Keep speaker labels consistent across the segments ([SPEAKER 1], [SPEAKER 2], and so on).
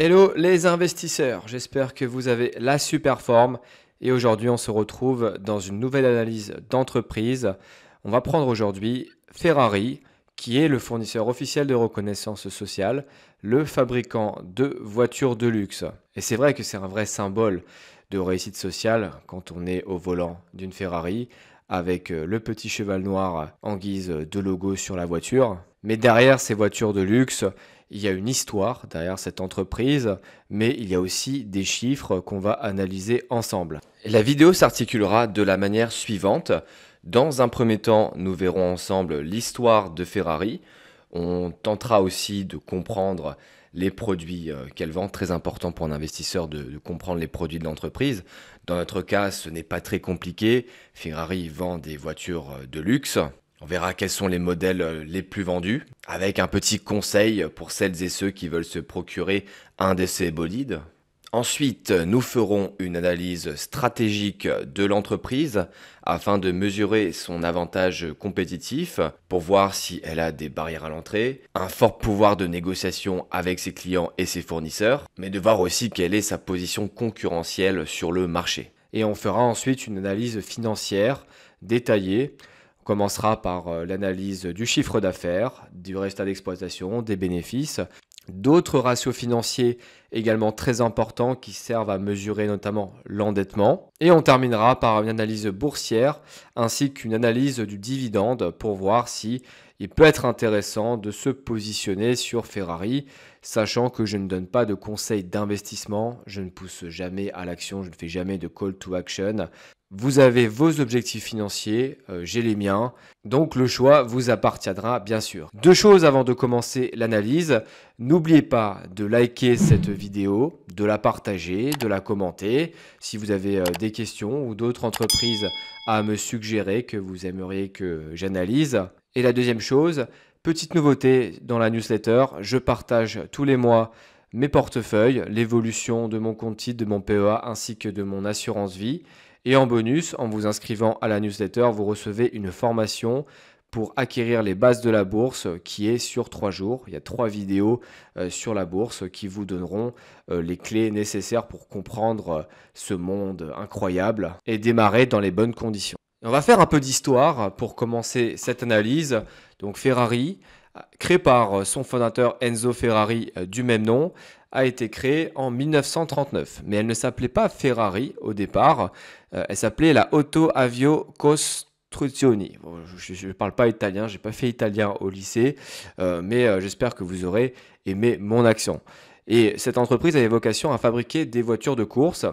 [SPEAKER 1] Hello les investisseurs, j'espère que vous avez la super forme et aujourd'hui on se retrouve dans une nouvelle analyse d'entreprise. On va prendre aujourd'hui Ferrari qui est le fournisseur officiel de reconnaissance sociale, le fabricant de voitures de luxe. Et c'est vrai que c'est un vrai symbole de réussite sociale quand on est au volant d'une Ferrari avec euh, le petit cheval noir en guise de logo sur la voiture. Mais derrière ces voitures de luxe, il y a une histoire derrière cette entreprise, mais il y a aussi des chiffres qu'on va analyser ensemble. La vidéo s'articulera de la manière suivante. Dans un premier temps, nous verrons ensemble l'histoire de Ferrari. On tentera aussi de comprendre les produits euh, qu'elle vend. Très important pour un investisseur de, de comprendre les produits de l'entreprise. Dans notre cas, ce n'est pas très compliqué. Ferrari vend des voitures euh, de luxe. On verra quels sont les modèles euh, les plus vendus, avec un petit conseil pour celles et ceux qui veulent se procurer un de ces bolides. Ensuite, nous ferons une analyse stratégique de l'entreprise afin de mesurer son avantage compétitif pour voir si elle a des barrières à l'entrée, un fort pouvoir de négociation avec ses clients et ses fournisseurs, mais de voir aussi quelle est sa position concurrentielle sur le marché. Et on fera ensuite une analyse financière détaillée commencera par euh, l'analyse du chiffre d'affaires, du résultat d'exploitation, des bénéfices, d'autres ratios financiers également très importants qui servent à mesurer notamment l'endettement. Et on terminera par une analyse boursière ainsi qu'une analyse du dividende pour voir si il peut être intéressant de se positionner sur Ferrari, sachant que je ne donne pas de conseils d'investissement, je ne pousse jamais à l'action, je ne fais jamais de call to action. Vous avez vos objectifs financiers, euh, j'ai les miens, donc le choix vous appartiendra bien sûr. Deux choses avant de commencer l'analyse. N'oubliez pas de liker cette vidéo, de la partager, de la commenter. Si vous avez euh, des questions ou d'autres entreprises à me suggérer que vous aimeriez que j'analyse. Et la deuxième chose, petite nouveauté dans la newsletter, je partage tous les mois mes portefeuilles, l'évolution de mon compte titre, de mon PEA ainsi que de mon assurance vie. Et en bonus, en vous inscrivant à la newsletter, vous recevez une formation pour acquérir les bases de la bourse qui est sur trois jours. Il y a trois vidéos euh, sur la bourse qui vous donneront euh, les clés nécessaires pour comprendre euh, ce monde incroyable et démarrer dans les bonnes conditions. on va faire un peu d'histoire pour commencer cette analyse. Donc Ferrari, créé par son fondateur Enzo Ferrari du même nom, a été créée en 1939, mais elle ne s'appelait pas Ferrari au départ, euh, elle s'appelait la Auto Avio Costruzioni. je ne parle pas italien, j'ai pas fait italien au lycée, euh, mais euh, j'espère que vous aurez aimé mon action. Et cette entreprise avait vocation à fabriquer des voitures de course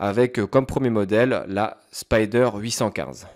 [SPEAKER 1] avec comme premier modèle la Spider 815.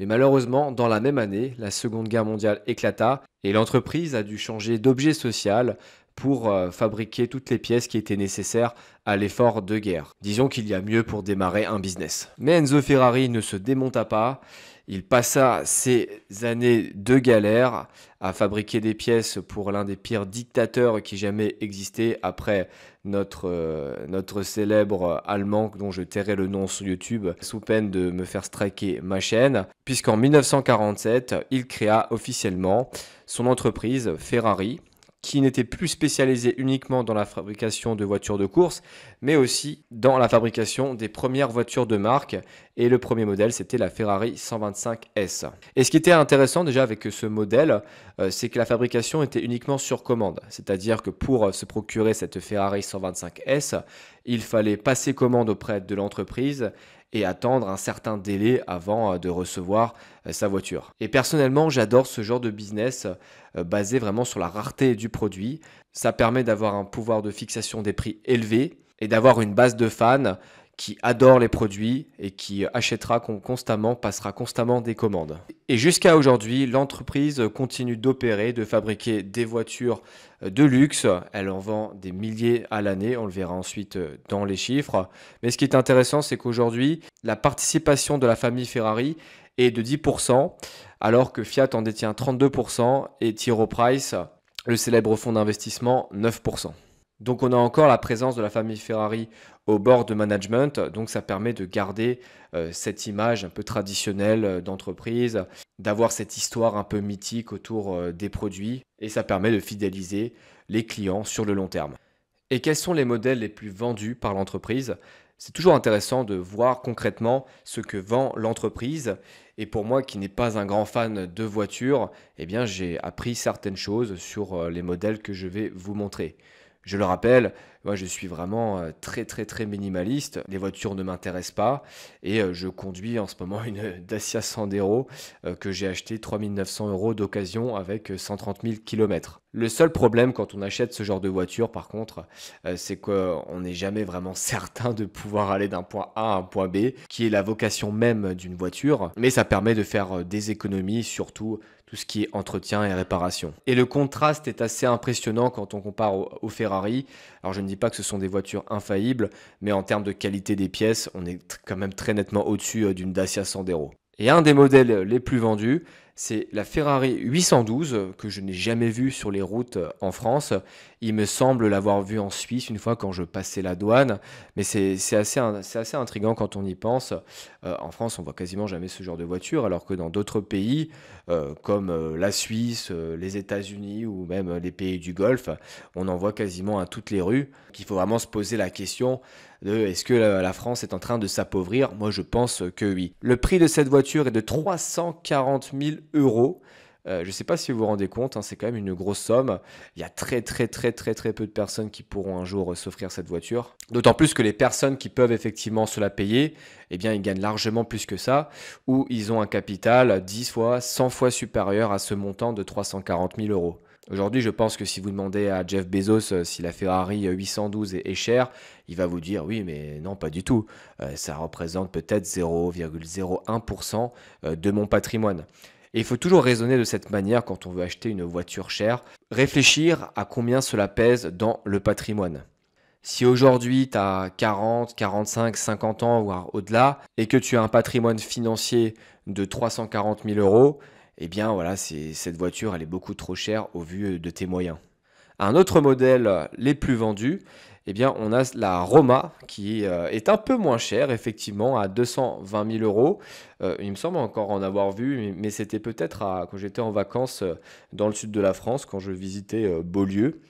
[SPEAKER 1] Mais malheureusement, dans la même année, la Seconde Guerre mondiale éclata et l'entreprise a dû changer d'objet social pour euh, fabriquer toutes les pièces qui étaient nécessaires à l'effort de guerre. Disons qu'il y a mieux pour démarrer un business. Mais Enzo Ferrari ne se démonta pas. Il passa ses années de galère à fabriquer des pièces pour l'un des pires dictateurs qui jamais existait après notre, euh, notre célèbre Allemand dont je tairai le nom sur YouTube sous peine de me faire striker ma chaîne. Puisqu'en 1947, il créa officiellement son entreprise Ferrari qui n'était plus spécialisé uniquement dans la fabrication de voitures de course, mais aussi dans la fabrication des premières voitures de marque. Et le premier modèle, c'était la Ferrari 125S. Et ce qui était intéressant déjà avec ce modèle, euh, c'est que la fabrication était uniquement sur commande. C'est-à-dire que pour euh, se procurer cette Ferrari 125S, il fallait passer commande auprès de l'entreprise et attendre un certain délai avant euh, de recevoir euh, sa voiture. Et personnellement, j'adore ce genre de business euh, basé vraiment sur la rareté du produit. Ça permet d'avoir un pouvoir de fixation des prix élevé et d'avoir une base de fans qui adore les produits et qui achètera constamment, passera constamment des commandes. Et jusqu'à aujourd'hui, l'entreprise continue d'opérer, de fabriquer des voitures euh, de luxe. Elle en vend des milliers à l'année, on le verra ensuite euh, dans les chiffres. Mais ce qui est intéressant, c'est qu'aujourd'hui, la participation de la famille Ferrari est de 10%, alors que Fiat en détient 32% et Tiro Price, le célèbre fonds d'investissement, 9%. Donc on a encore la présence de la famille Ferrari au bord de management. Donc ça permet de garder euh, cette image un peu traditionnelle euh, d'entreprise, d'avoir cette histoire un peu mythique autour euh, des produits et ça permet de fidéliser les clients sur le long terme. Et quels sont les modèles les plus vendus par l'entreprise c'est toujours intéressant de voir concrètement ce que vend l'entreprise. Et pour moi, qui n'ai pas un grand fan de voitures, eh bien, j'ai appris certaines choses sur les modèles que je vais vous montrer. Je le rappelle, moi, je suis vraiment euh, très, très, très minimaliste. Les voitures ne m'intéressent pas. Et euh, je conduis en ce moment une Dacia Sandero euh, que j'ai acheté 3900 euros d'occasion avec 130 000 km. Le seul problème quand on achète ce genre de voiture, par contre, c'est qu'on n'est jamais vraiment certain de pouvoir aller d'un point A à un point B, qui est la vocation même d'une voiture. Mais ça permet de faire des économies, surtout tout ce qui est entretien et réparation. Et le contraste est assez impressionnant quand on compare au, Ferrari. Alors je ne dis pas que ce sont des voitures infaillibles, mais en termes de qualité des pièces, on est quand même très nettement au-dessus euh, d'une Dacia Sandero. Et un des modèles les plus vendus, c'est la Ferrari 812 que je n'ai jamais vue sur les routes euh, en France. Il me semble l'avoir vue en Suisse une fois quand je passais la douane, mais c'est assez, assez intriguant quand on y pense. Euh, en France, on voit quasiment jamais ce genre de voiture, alors que dans d'autres pays, euh, comme la Suisse, les États-Unis ou même les pays du Golfe, on en voit quasiment à toutes les rues. Il faut vraiment se poser la question de est-ce que la France est en train de s'appauvrir Moi, je pense que oui. Le prix de cette voiture est de 340 000 euros. Euh, je ne sais pas si vous vous rendez compte, hein, c'est quand même une grosse somme. Il y a très très très très très peu de personnes qui pourront un jour euh, s'offrir cette voiture. D'autant plus que les personnes qui peuvent effectivement se la payer, eh bien ils gagnent largement plus que ça, ou ils ont un capital 10 fois, 100 fois supérieur à ce montant de 340 000 euros. Aujourd'hui, je pense que si vous demandez à Jeff Bezos si la Ferrari 812 est, chère, il va vous dire oui, mais non, pas du tout. Euh, ça représente peut-être 0,01% de mon patrimoine. Et il faut toujours raisonner de cette manière quand on veut acheter une voiture chère. Réfléchir à combien cela pèse dans le patrimoine. Si aujourd'hui tu as 40, 45, 50 ans, voire au-delà, et que tu as un patrimoine financier de 340 000 euros, eh bien voilà, cette voiture, elle est beaucoup trop chère au vu de tes moyens un autre modèle les plus vendus, eh bien, on a la Roma qui euh, est un peu moins chère, effectivement, à 220 000 euros. Euh, il me semble encore en avoir vu, mais c'était peut-être quand j'étais en vacances euh, dans le sud de la France, quand je visitais Beaulieu.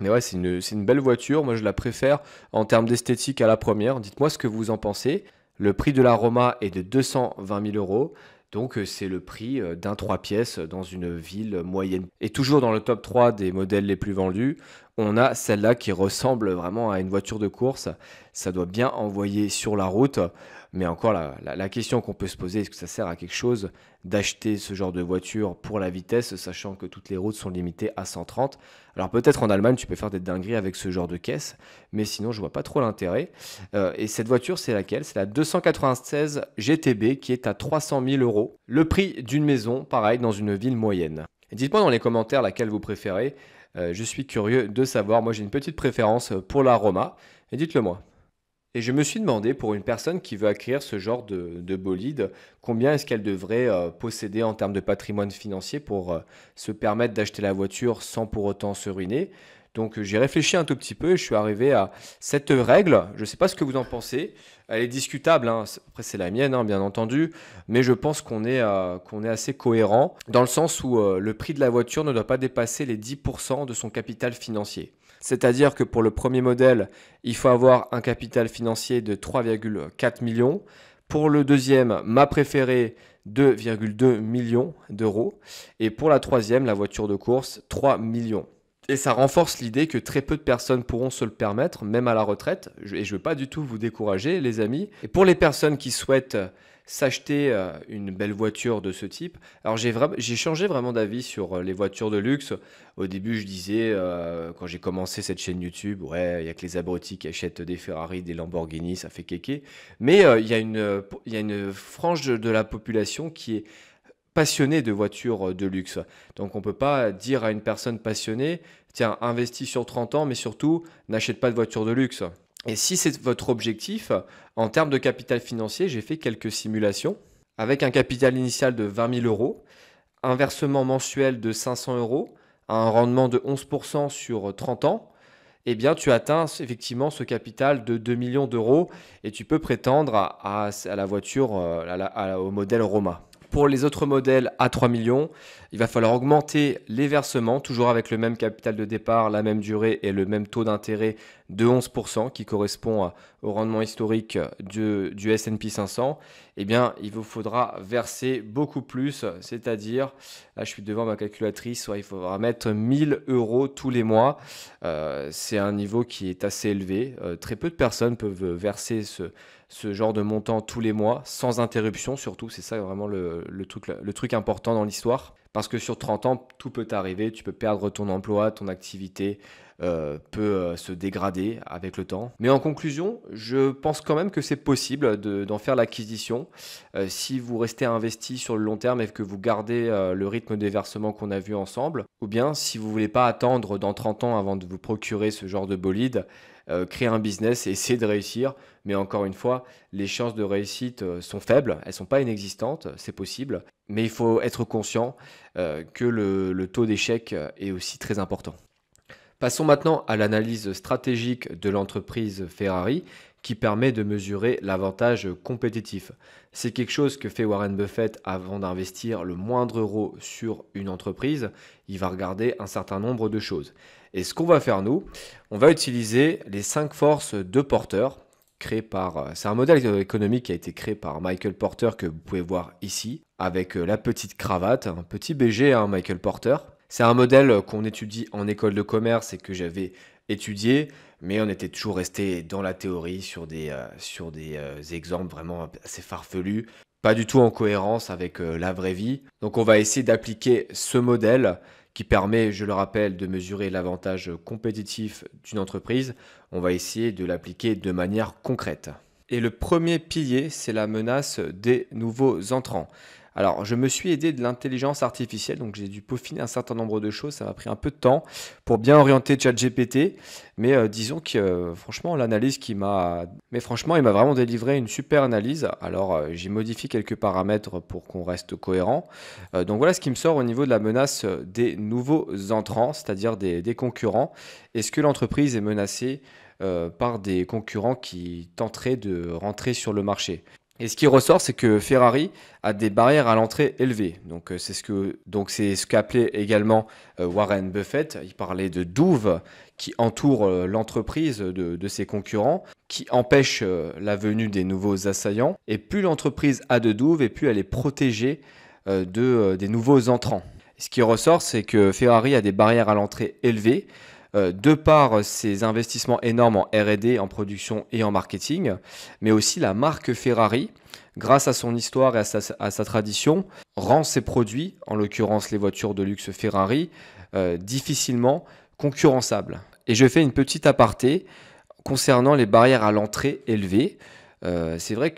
[SPEAKER 1] Mais ouais, c'est une, une belle voiture. Moi, je la préfère en termes d'esthétique à la première. Dites-moi ce que vous en pensez. Le prix de la Roma est de 220 000 euros. Donc euh, c'est le prix euh, d'un 3 pièces dans une ville moyenne. Et toujours dans le top 3 des modèles les plus vendus, on a celle-là qui ressemble vraiment à une voiture de course. Ça doit bien envoyer sur la route. Mais encore, la, question qu'on peut se poser, est-ce que ça sert à quelque chose d'acheter ce genre de voiture pour la vitesse, sachant que toutes les routes sont limitées à 130 Alors peut-être en Allemagne, tu peux faire des dingueries avec ce genre de caisse, mais sinon, je vois pas trop l'intérêt. Euh, et cette voiture, c'est laquelle C'est la 296 GTB qui est à 300 000 euros. Le prix d'une maison, pareil, dans une ville moyenne. Dites-moi dans les commentaires laquelle vous préférez. Euh, je suis curieux de savoir. Moi, j'ai une petite préférence pour la Roma. Et dites-le moi. Et je me suis demandé, pour une personne qui veut acquérir ce genre de, bolide, combien est-ce qu'elle devrait euh, posséder en termes de patrimoine financier pour euh, se permettre d'acheter la voiture sans pour autant se ruiner. Donc j'ai réfléchi un tout petit peu et je suis arrivé à cette règle. Je ne sais pas ce que vous en pensez. Elle est discutable. Hein. Après c'est la mienne, hein, bien entendu. Mais je pense qu'on est, euh, qu'on est assez cohérent dans le sens où le prix de la voiture ne doit pas dépasser les 10% de son capital financier. C'est-à-dire que pour le premier modèle, il faut avoir un capital financier de 3,4 millions. Pour le deuxième, ma préférée, 2,2 millions d'euros. Et pour la troisième, la voiture de course, 3 millions. Et ça renforce l'idée que très peu de personnes pourront se le permettre, même à la retraite. Et je ne veux pas du tout vous décourager, les amis. Et pour les personnes qui souhaitent s'acheter euh, une belle voiture de ce type. Alors j'ai changé vraiment d'avis sur euh, les voitures de luxe. Au début, je disais euh, quand j'ai commencé cette chaîne YouTube, ouais, il y a que les abrutis qui achètent des Ferrari, des Lamborghini, ça fait kéké. Mais il y a une y a une frange de, la population qui est passionnée de voitures de luxe. Donc on ne peut pas dire à une personne passionnée, tiens, investis sur 30 ans, mais surtout, n'achète pas de voiture de luxe. Et si c'est votre objectif, en termes de capital financier, j'ai fait quelques simulations. Avec un capital initial de 20 000 euros, un versement mensuel de 500 euros, un rendement de 11% sur 30 ans, eh bien, tu atteins effectivement ce capital de 2 millions d'euros et tu peux prétendre à, la voiture, euh, au modèle Roma. Pour les autres modèles à 3 millions, il va falloir augmenter les versements, toujours avec le même capital de départ, la même durée et le même taux d'intérêt de 11% qui correspond au rendement historique du, S&P 500. Eh bien, il vous faudra verser beaucoup plus, c'est-à-dire, là je suis devant ma calculatrice, soit il faudra mettre 1000 euros tous les mois. Euh, c'est un niveau qui est assez élevé. Euh, très peu de personnes peuvent verser ce genre de montant tous les mois, sans interruption surtout. C'est ça vraiment truc, le truc important dans l'histoire. Parce que sur 30 ans, tout peut arriver, tu peux perdre ton emploi, ton activité euh, peut euh, se dégrader avec le temps. Mais en conclusion, je pense quand même que c'est possible d'en faire l'acquisition euh, si vous restez investi sur le long terme et que vous gardez le rythme des versements qu'on a vu ensemble, ou bien si vous ne voulez pas attendre dans 30 ans avant de vous procurer ce genre de bolide, euh, créer un business et essayer de réussir. Mais encore une fois, les chances de réussite euh, sont faibles, elles sont pas inexistantes, c'est possible. Mais il faut être conscient euh, que le taux d'échec est aussi très important. Passons maintenant à l'analyse stratégique de l'entreprise Ferrari qui permet de mesurer l'avantage compétitif. C'est quelque chose que fait Warren Buffett avant d'investir le moindre euro sur une entreprise. Il va regarder un certain nombre de choses. Et ce qu'on va faire nous, on va utiliser les cinq forces de Porter, créées par... Euh, c'est un modèle économique qui a été créé par Michael Porter que vous pouvez voir ici, avec euh, la petite cravate, un petit BG, un hein, Michael Porter. C'est un modèle qu'on étudie en école de commerce et que j'avais étudié, mais on était toujours resté dans la théorie sur des, euh, sur des exemples vraiment assez farfelus, pas du tout en cohérence avec la vraie vie. Donc on va essayer d'appliquer ce modèle qui permet, je le rappelle, de mesurer l'avantage compétitif d'une entreprise. On va essayer de l'appliquer de manière concrète. Et le premier pilier, c'est la menace des nouveaux entrants. Alors, je me suis aidé de l'intelligence artificielle, donc j'ai dû peaufiner un certain nombre de choses. Ça m'a pris un peu de temps pour bien orienter ChatGPT, mais euh, disons que euh, franchement, l'analyse qui m'a, mais franchement, il m'a vraiment délivré une super analyse. Alors, euh, j'ai modifié quelques paramètres pour qu'on reste cohérent. donc voilà ce qui me sort au niveau de la menace des nouveaux entrants, c'est-à-dire des, concurrents. Est-ce que l'entreprise est menacée? par des concurrents qui tenteraient de rentrer sur le marché. Et ce qui ressort, c'est que Ferrari a des barrières à l'entrée élevées. Donc euh, c'est ce que donc c'est ce qu'appelait également euh, Warren Buffett. Il parlait de douves qui entourent euh, l'entreprise de, ses concurrents, qui empêchent la venue des nouveaux assaillants. Et plus l'entreprise a de douves, et plus elle est protégée de des nouveaux entrants. ce qui ressort, c'est que Ferrari a des barrières à l'entrée élevées euh, de par ses investissements énormes en RD, en production et en marketing, mais aussi la marque Ferrari, grâce à son histoire et à sa, tradition, rend ses produits, en l'occurrence les voitures de luxe Ferrari, euh, difficilement concurrençables. Et je fais une petite aparté concernant les barrières à l'entrée élevées. Euh, c'est vrai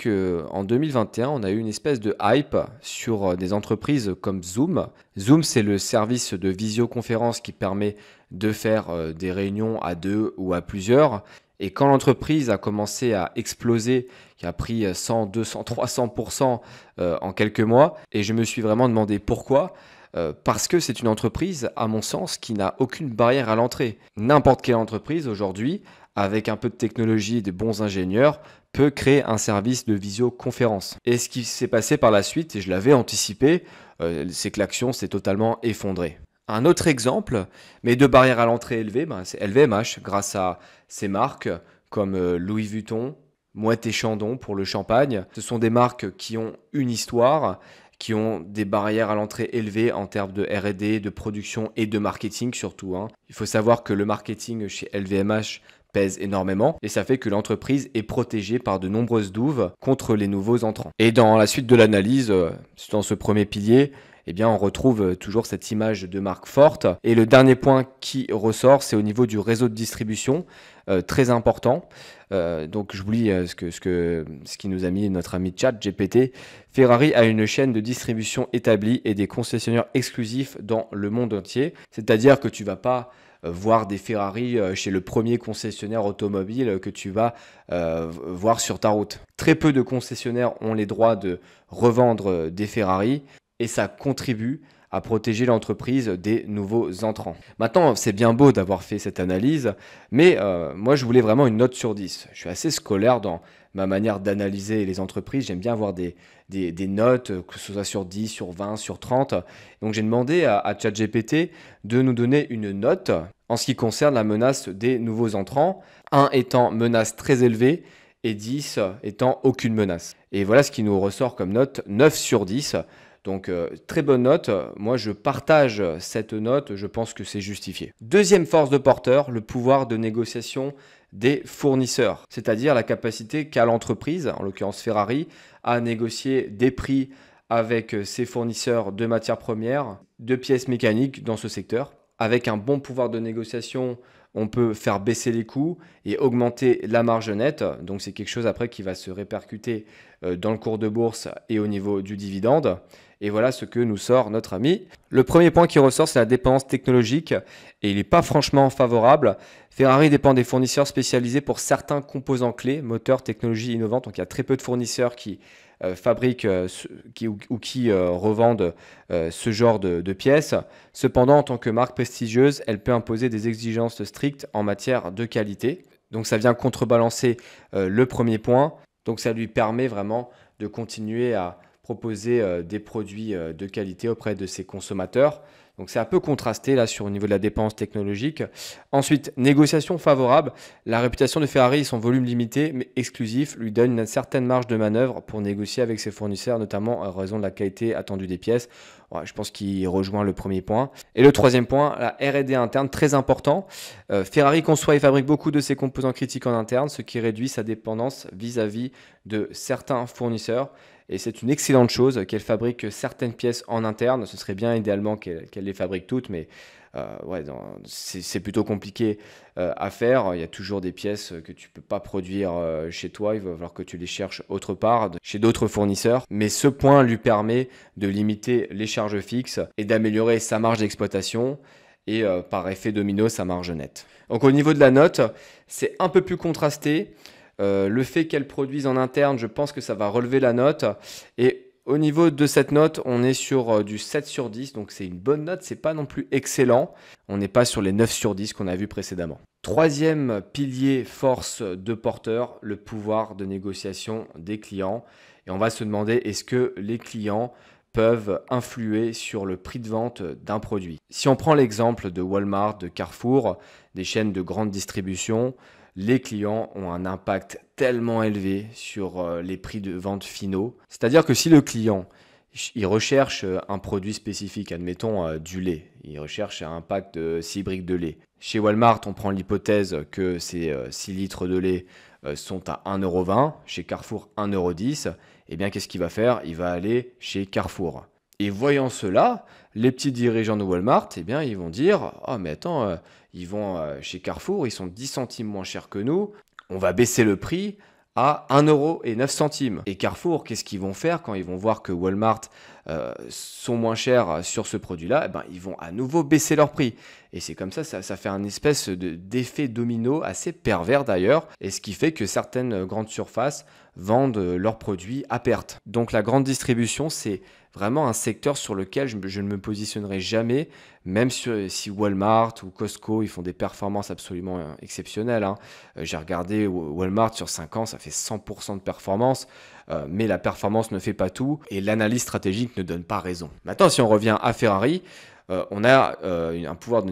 [SPEAKER 1] en 2021, on a eu une espèce de hype sur des entreprises comme Zoom. Zoom, c'est le service de visioconférence qui permet de faire euh, des réunions à deux ou à plusieurs. Et quand l'entreprise a commencé à exploser, qui a pris 100, 200, 300% en quelques mois, et je me suis vraiment demandé pourquoi, euh, parce que c'est une entreprise, à mon sens, qui n'a aucune barrière à l'entrée. N'importe quelle entreprise aujourd'hui, avec un peu de technologie et de bons ingénieurs, peut créer un service de visioconférence. Et ce qui s'est passé par la suite, et je l'avais anticipé, euh, c'est que l'action s'est totalement effondrée. Un autre exemple, mais de barrières à l'entrée élevées, ben, c'est LVMH, grâce à ses marques comme euh, Louis Vuitton, Moët et Chandon pour le champagne. Ce sont des marques qui ont une histoire, qui ont des barrières à l'entrée élevées en termes de RD, de production et de marketing surtout. Hein. Il faut savoir que le marketing chez LVMH pèse énormément et ça fait que l'entreprise est protégée par de nombreuses douves contre les nouveaux entrants. Et dans la suite de l'analyse, euh, dans ce premier pilier, eh bien on retrouve euh, toujours cette image de marque forte. Et le dernier point qui ressort, c'est au niveau du réseau de distribution, euh, très important. Euh, donc j'oublie ce, que, ce, que, ce qui nous a mis notre ami Chat GPT. Ferrari a une chaîne de distribution établie et des concessionnaires exclusifs dans le monde entier. C'est-à-dire que tu vas pas voir des Ferrari chez le premier concessionnaire automobile que tu vas voir sur ta route. Très peu de concessionnaires ont les droits de revendre des Ferrari et ça contribue à protéger l'entreprise des nouveaux entrants. Maintenant, c'est bien beau d'avoir fait cette analyse, mais euh, moi je voulais vraiment une note sur 10. Je suis assez scolaire dans ma manière d'analyser les entreprises, j'aime bien avoir des, notes, que ce soit sur 10, sur 20, sur 30. Donc j'ai demandé à, à ChatGPT de nous donner une note en ce qui concerne la menace des nouveaux entrants, 1 étant menace très élevée et 10 étant aucune menace. Et voilà ce qui nous ressort comme note, 9 sur 10. Donc euh, très bonne note, moi je partage cette note, je pense que c'est justifié. Deuxième force de porteur, le pouvoir de négociation des fournisseurs, c'est-à-dire la capacité qu'a l'entreprise, en l'occurrence Ferrari, à négocier des prix avec euh, ses fournisseurs de matières premières, de pièces mécaniques dans ce secteur. Avec un bon pouvoir de négociation, on peut faire baisser les coûts et augmenter la marge nette. Donc c'est quelque chose après qui va se répercuter euh, dans le cours de bourse et au niveau du dividende. Et voilà ce que nous sort notre ami. Le premier point qui ressort, c'est la dépendance technologique. Et il n'est pas franchement favorable. Ferrari dépend des fournisseurs spécialisés pour certains composants clés, moteurs, technologies innovantes. Donc il y a très peu de fournisseurs qui euh, fabriquent euh, ou, qui euh, revendent ce genre de, pièces. Cependant, en tant que marque prestigieuse, elle peut imposer des exigences strictes en matière de qualité. Donc ça vient contrebalancer le premier point. Donc ça lui permet vraiment de continuer à proposer euh, des produits euh, de qualité auprès de ses consommateurs. Donc c'est un peu contrasté là sur le niveau de la dépense technologique. Ensuite, négociation favorable. La réputation de Ferrari et son volume limité mais exclusif lui donne une certaine marge de manœuvre pour négocier avec ses fournisseurs, notamment en raison de la qualité attendue des pièces. je pense qu'il rejoint le premier point. Et le troisième point, la R&D interne, très important. Euh, Ferrari conçoit et fabrique beaucoup de ses composants critiques en interne, ce qui réduit sa dépendance vis à -vis de certains fournisseurs et c'est une excellente chose qu'elle fabrique certaines pièces en interne. Ce serait bien idéalement qu'elle les fabrique toutes, mais euh, c'est plutôt compliqué euh, à faire. Il y a toujours des pièces que tu ne peux pas produire euh, chez toi. Il va falloir que tu les cherches autre part, chez d'autres fournisseurs. Mais ce point lui permet de limiter les charges fixes et d'améliorer sa marge d'exploitation et par effet domino sa marge nette. Donc au niveau de la note, c'est un peu plus contrasté. Euh, le fait qu'elles produisent en interne, je pense que ça va relever la note. Et au niveau de cette note, on est sur euh, du 7 sur 10, donc c'est une bonne note, c'est pas non plus excellent. On n'est pas sur les 9 sur 10 qu'on a vu précédemment. Troisième pilier force de porteur, le pouvoir de négociation des clients. Et on va se demander est-ce que les clients peuvent influer sur le prix de vente d'un produit. Si on prend l'exemple de Walmart, de Carrefour, des chaînes de grande distribution, les clients ont un impact tellement élevé sur euh, les prix de vente finaux. C'est-à-dire que si le client il recherche euh, un produit spécifique, admettons euh, du lait, il recherche un pack de 6 briques de lait. Chez Walmart, on prend l'hypothèse que ces 6 litres de lait sont à 1,20€, chez Carrefour 1,10€, et eh bien qu'est-ce qu'il va faire Il va aller chez Carrefour. Et voyant cela, les petits dirigeants de Walmart, eh bien, ils vont dire Ah, oh, mais attends, ils vont euh, chez Carrefour, ils sont 10 centimes moins chers que nous, on va baisser le prix à euro Et Carrefour, qu'est-ce qu'ils vont faire quand ils vont voir que Walmart euh, sont moins chers sur ce produit-là eh ben, Ils vont à nouveau baisser leur prix. Et c'est comme ça, ça, fait un espèce d'effet domino assez pervers d'ailleurs, et ce qui fait que certaines grandes surfaces vendent leurs produits à perte. Donc la grande distribution, c'est vraiment un secteur sur lequel je, ne me positionnerai jamais, même euh, si Walmart ou Costco, ils font des performances absolument euh, exceptionnelles. Hein. Euh, j'ai regardé Walmart sur 5 ans, ça fait 100% de performance, mais la performance ne fait pas tout, et l'analyse stratégique ne donne pas raison. Maintenant, si on revient à Ferrari, on a un pouvoir de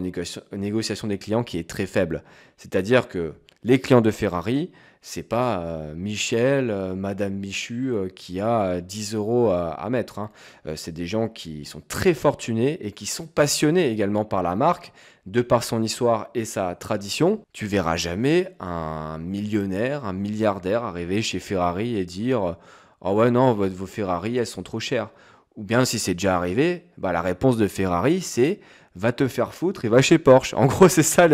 [SPEAKER 1] négociation des clients qui est très faible. C'est-à-dire que les clients de Ferrari, c'est pas euh, Michel, euh, Madame Michu euh, qui a 10 euros à, mettre. Hein. c'est des gens qui sont très fortunés et qui sont passionnés également par la marque, de par son histoire et sa tradition. Tu verras jamais un millionnaire, un milliardaire arriver chez Ferrari et dire Ah oh ouais, non, vos Ferrari, elles sont trop chères. Ou bien si c'est déjà arrivé, bah, la réponse de Ferrari, c'est va te faire foutre et va chez Porsche. En gros, c'est ça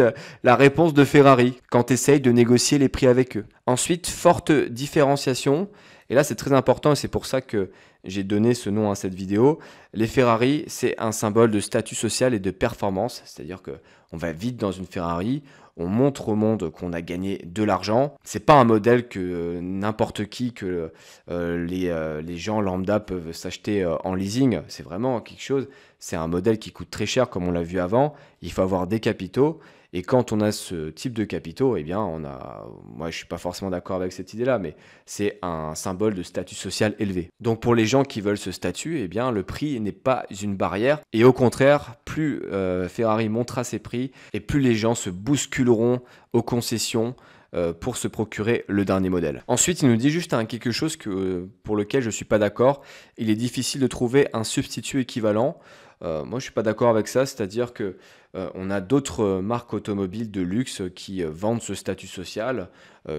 [SPEAKER 1] la réponse de Ferrari quand tu essayes de négocier les prix avec eux. Ensuite, forte différenciation. Et là, c'est très important et c'est pour ça que j'ai donné ce nom à cette vidéo. Les Ferrari, c'est un symbole de statut social et de performance. C'est-à-dire que on va vite dans une Ferrari, on montre au monde qu'on a gagné de l'argent. C'est pas un modèle que euh, n'importe qui, que euh, les, euh, les, gens lambda peuvent s'acheter en leasing. C'est vraiment quelque chose. C'est un modèle qui coûte très cher, comme on l'a vu avant. Il faut avoir des capitaux. Et quand on a ce type de capitaux, eh bien, on a, moi, je suis pas forcément d'accord avec cette idée-là, mais c'est un symbole de statut social élevé. Donc, pour les gens qui veulent ce statut, eh bien, le prix n'est pas une barrière. Et au contraire, plus euh, Ferrari montera ses prix et plus les gens se bousculeront aux concessions euh, pour se procurer le dernier modèle. Ensuite, il nous dit juste quelque chose que, euh, pour lequel je suis pas d'accord. Il est difficile de trouver un substitut équivalent. Euh, moi, je suis pas d'accord avec ça, c'est-à-dire que euh, on a d'autres euh, marques automobiles de luxe qui vendent ce statut social,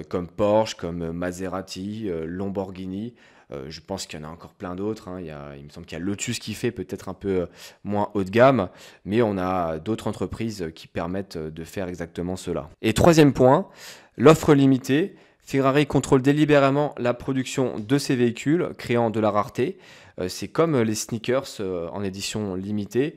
[SPEAKER 1] comme Porsche, comme Maserati, Lamborghini. je pense qu'il y en a encore plein d'autres. Hein. il, me semble qu'il y a Lotus qui fait peut-être un peu moins haut de gamme, mais on a d'autres entreprises qui permettent de faire exactement cela. Et troisième point, l'offre limitée. Ferrari contrôle délibérément la production de ses véhicules, créant de la rareté. Euh, c'est comme euh, les sneakers euh, en édition limitée.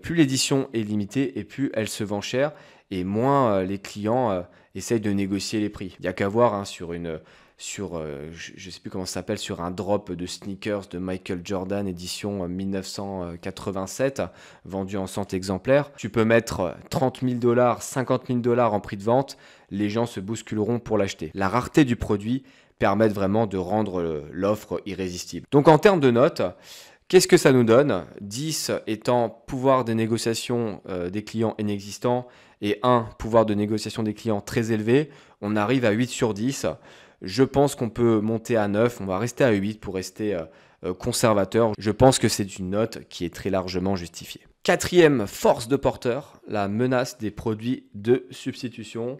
[SPEAKER 1] plus l'édition est limitée et plus elle se vend cher et moins les clients essayent de négocier les prix. Il n'y a qu'à voir hein, sur une sur, je sais plus comment ça s'appelle, sur un drop de sneakers de Michael Jordan édition 1987, vendu en 100 exemplaires. Tu peux mettre 30 000 dollars, 50 000 dollars en prix de vente, les gens se bousculeront pour l'acheter. La rareté du produit permettent vraiment de rendre euh, l'offre irrésistible. Donc en termes de notes, Qu'est-ce que ça nous donne 10 étant pouvoir de négociation euh, des clients inexistants et 1 pouvoir de négociation des clients très élevé. On arrive à 8 sur 10. Je pense qu'on peut monter à 9. On va rester à 8 pour rester euh, conservateur. Je pense que c'est une note qui est très largement justifiée. Quatrième force de porteur, la menace des produits de substitution.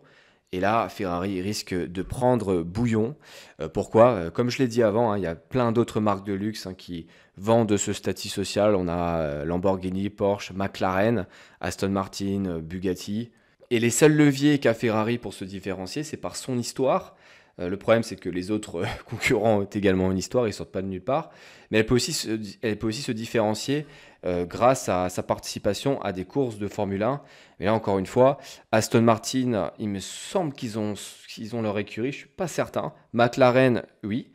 [SPEAKER 1] Et là, Ferrari risque de prendre bouillon. Euh, pourquoi euh, Comme je l'ai dit avant, hein, il y a plein d'autres marques de luxe hein, qui vendent ce statut social. On a euh, Lamborghini, Porsche, McLaren, Aston Martin, Bugatti. Et les seuls leviers qu'a Ferrari pour se différencier, c'est par son histoire euh, le problème, c'est que les autres euh, concurrents ont également une histoire, ils sortent pas de nulle part. Mais elle peut aussi se, elle peut aussi se différencier euh, grâce à sa participation à des courses de Formule 1. Mais là, encore une fois, Aston Martin, il me semble qu'ils ont ils ont leur écurie, je suis pas certain. McLaren, oui.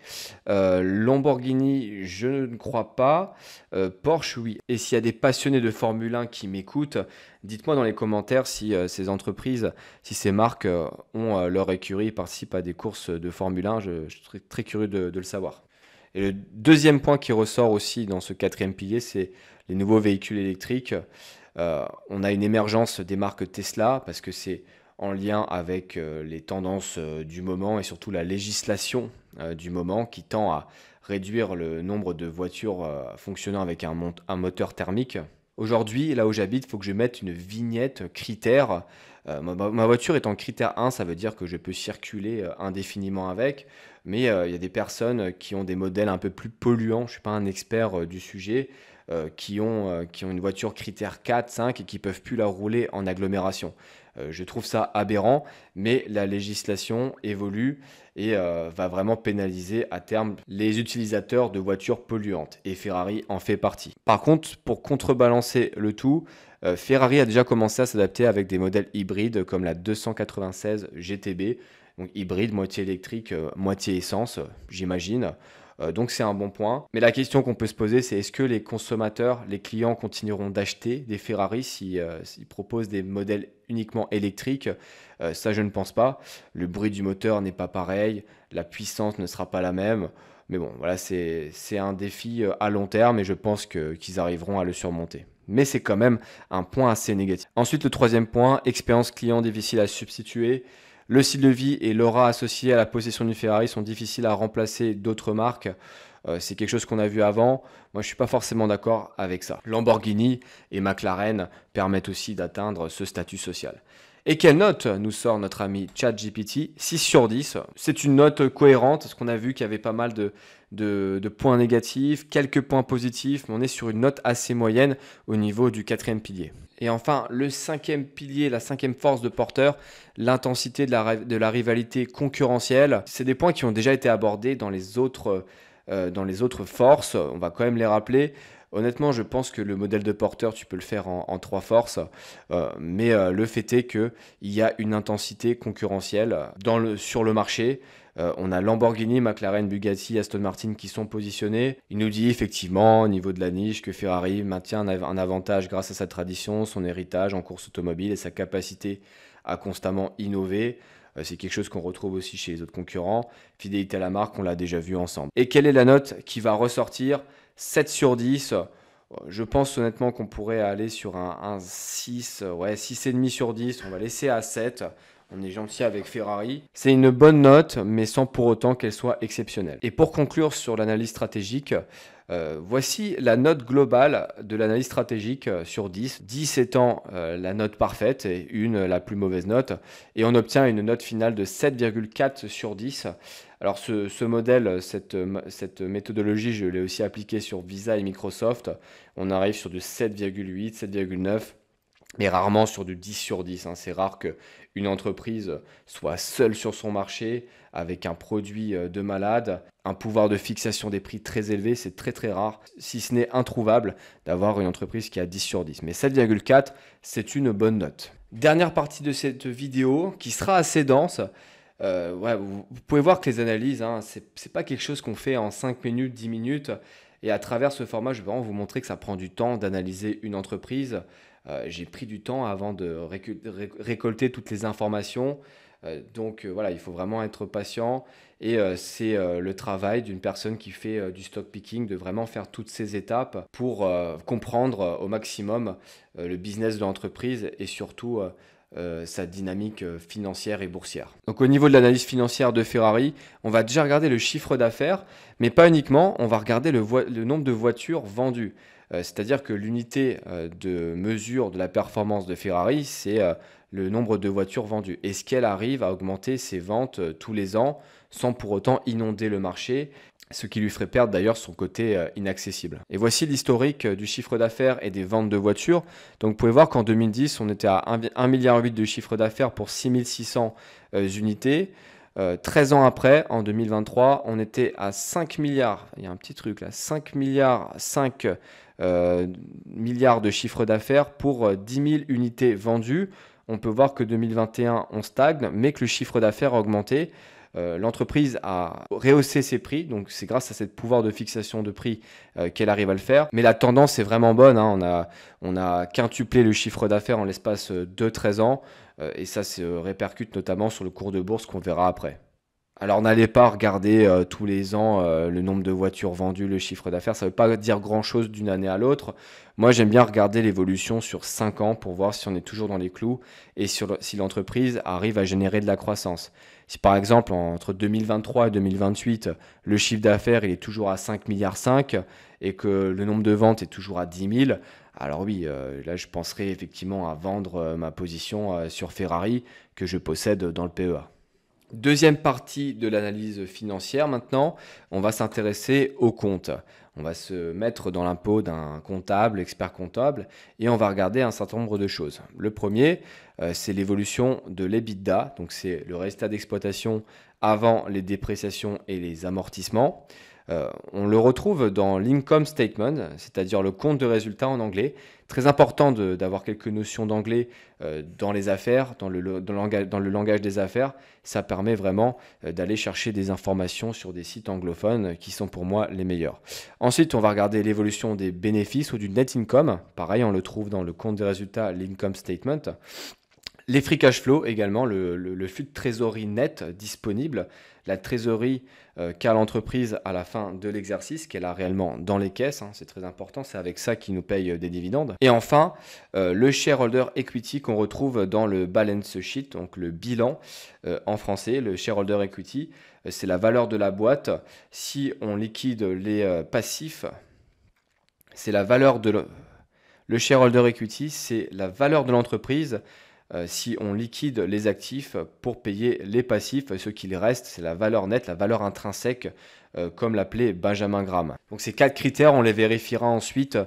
[SPEAKER 1] Euh, Lamborghini, je ne crois pas. Euh, Porsche, oui. Et s'il y a des passionnés de Formule 1 qui m'écoutent, dites-moi dans les commentaires si euh, ces entreprises, si ces marques ont leur écurie participent à des courses de Formule 1. Je, serais très, curieux de, le savoir. Et le deuxième point qui ressort aussi dans ce quatrième pilier, c'est les nouveaux véhicules électriques. on a une émergence des marques Tesla parce que c'est en lien avec euh, les tendances euh, du moment et surtout la législation euh, du moment qui tend à réduire le nombre de voitures fonctionnant avec un, moteur thermique. Aujourd'hui, là où j'habite, il faut que je mette une vignette critère. ma, voiture est en critère 1, ça veut dire que je peux circuler indéfiniment avec. Mais il y a des personnes qui ont des modèles un peu plus polluants, je ne suis pas un expert du sujet, qui, ont, qui ont une voiture critère 4, 5 et qui ne peuvent plus la rouler en agglomération. Euh, je trouve ça aberrant, mais la législation évolue et euh, va vraiment pénaliser à terme les utilisateurs de voitures polluantes. Et Ferrari en fait partie. Par contre, pour contrebalancer le tout, euh, Ferrari a déjà commencé à s'adapter avec des modèles hybrides comme la 296 GTB, donc hybride moitié électrique, moitié essence, j'imagine. Euh, donc c'est un bon point. Mais la question qu'on peut se poser, c'est est-ce que les consommateurs, les clients continueront d'acheter des Ferrari s'ils euh, proposent des modèles uniquement électriques euh, Ça, je ne pense pas. Le bruit du moteur n'est pas pareil, la puissance ne sera pas la même. Mais bon, voilà, c'est un défi à long terme et je pense qu'ils arriveront à le surmonter mais c'est quand même un point assez négatif. Ensuite, le troisième point, expérience client difficile à substituer. Le style de vie et l'aura associée à la possession d'une Ferrari sont difficiles à remplacer d'autres marques. Euh, c'est quelque chose qu'on a vu avant. Moi, je ne suis pas forcément d'accord avec ça. Lamborghini et McLaren permettent aussi d'atteindre ce statut social. Et quelle note nous sort notre ami ChatGPT 6 sur 10. C'est une note cohérente, parce qu'on a vu qu'il y avait pas mal de, points négatifs, quelques points positifs, mais on est sur une note assez moyenne au niveau du quatrième pilier. Et enfin, le cinquième pilier, la cinquième force de porteur, l'intensité de la, rivalité concurrentielle. C'est des points qui ont déjà été abordés dans les autres, euh, dans les autres forces. On va quand même les rappeler. Honnêtement, je pense que le modèle de porteur, tu peux le faire en, trois forces, euh, mais euh, le fait est qu'il y a une intensité concurrentielle sur le marché euh, on a Lamborghini, McLaren, Bugatti, Aston Martin qui sont positionnés. Il nous dit effectivement au niveau de la niche que Ferrari maintient un, avantage grâce à sa tradition, son héritage en course automobile et sa capacité à constamment innover. Euh, c'est quelque chose qu'on retrouve aussi chez les autres concurrents. Fidélité à la marque, on l'a déjà vu ensemble. Et quelle est la note qui va ressortir 7 sur 10. Euh, je pense honnêtement qu'on pourrait aller sur un, un 6, et 6,5 sur 10. On va laisser à 7. On est gentil avec Ferrari. C'est une bonne note, mais sans pour autant qu'elle soit exceptionnelle. Et pour conclure sur l'analyse stratégique, euh, voici la note globale de l'analyse stratégique euh, sur 10. 10 étant euh, la note parfaite et une la plus mauvaise note. Et on obtient une note finale de 7,4 sur 10. Alors ce, modèle, cette, méthodologie, je l'ai aussi appliquée sur Visa et Microsoft. On arrive sur du 7,8, 7,9 mais rarement sur du 10 sur 10. Hein. C'est rare que une entreprise soit seule sur son marché avec un produit euh, de malade, un pouvoir de fixation des prix très élevé, c'est très très rare, si ce n'est introuvable, d'avoir une entreprise qui a 10 sur 10. Mais 7,4, c'est une bonne note. Dernière partie de cette vidéo qui sera assez dense. Euh, vous, pouvez voir que les analyses, hein, c'est pas quelque chose qu'on fait en 5 minutes, 10 minutes. Et à travers ce format, je vais vraiment vous montrer que ça prend du temps d'analyser une entreprise, euh, j'ai pris du temps avant de récolter toutes les informations. Euh, donc euh, voilà, il faut vraiment être patient et c'est le travail d'une personne qui fait du stock picking de vraiment faire toutes ces étapes pour comprendre au maximum le business de l'entreprise et surtout sa dynamique financière et boursière. Donc au niveau de l'analyse financière de Ferrari, on va déjà regarder le chiffre d'affaires, mais pas uniquement, on va regarder le nombre de voitures vendues. Euh, c'est-à-dire que l'unité euh, de mesure de la performance de Ferrari, c'est euh, le nombre de voitures vendues. Est-ce qu'elle arrive à augmenter ses ventes tous les ans sans pour autant inonder le marché ce qui lui ferait perdre d'ailleurs son côté inaccessible. Et voici l'historique du chiffre d'affaires et des ventes de voitures. Donc vous pouvez voir qu'en 2010, on était à 1,8 milliard de chiffre d'affaires pour 6600 unités. 13 ans après, en 2023, on était à 5 milliards, il y a un petit truc là, 5 milliards 5 euh, milliards de chiffre d'affaires pour 10 euh, 000 unités vendues. On peut voir que 2021, on stagne, mais que le chiffre d'affaires a augmenté. Euh, l'entreprise a rehaussé ses prix, donc c'est grâce à ce pouvoir de fixation de prix qu'elle arrive à le faire. Mais la tendance est vraiment bonne, hein. on, a, quintuplé le chiffre d'affaires en l'espace de 13 ans, et ça se répercute notamment sur le cours de bourse qu'on verra après. Alors n'allez pas regarder euh, tous les ans euh, le nombre de voitures vendues, le chiffre d'affaires, ça ne veut pas dire grand-chose d'une année à l'autre. Moi j'aime bien regarder l'évolution sur 5 ans pour voir si on est toujours dans les clous et si l'entreprise arrive à générer de la croissance. Si par exemple entre 2023 et 2028 le chiffre d'affaires est toujours à 5 milliards 5 et que le nombre de ventes est toujours à 10 000, alors oui, euh, là je penserai effectivement à vendre ma position sur Ferrari que je possède dans le PEA. Deuxième partie de l'analyse financière maintenant, on va s'intéresser aux comptes. On va se mettre dans l'impôt d'un comptable, expert comptable, et on va regarder un certain nombre de choses. Le premier, euh, c'est l'évolution de l'EBITDA, donc c'est le résultat d'exploitation avant les dépréciations et les amortissements. Euh, on le retrouve dans l'income statement, c'est-à-dire le compte de résultat en anglais. Très important d'avoir quelques notions d'anglais euh, dans les affaires, dans le, langage, des affaires. Ça permet vraiment euh, d'aller chercher des informations sur des sites anglophones qui sont pour moi les meilleurs. Ensuite, on va regarder l'évolution des bénéfices ou du net income. Pareil, on le trouve dans le compte de résultats, l'income statement. Les free cash flow également, le, flux de trésorerie net disponible, la trésorerie euh, qu'a l'entreprise à la fin de l'exercice, qu'elle a réellement dans les caisses, hein, c'est très important, c'est avec ça qu'ils nous paye euh, des dividendes. Et enfin, euh, le shareholder equity qu'on retrouve dans le balance sheet, donc le bilan en français, le shareholder equity, c'est la valeur de la boîte. Si on liquide les passifs, c'est la valeur de... le shareholder equity, c'est la valeur de l'entreprise euh, si on liquide les actifs pour payer les passifs. Ce qu'il reste, c'est la valeur nette, la valeur intrinsèque, euh, comme l'appelait Benjamin Graham. Donc ces quatre critères, on les vérifiera ensuite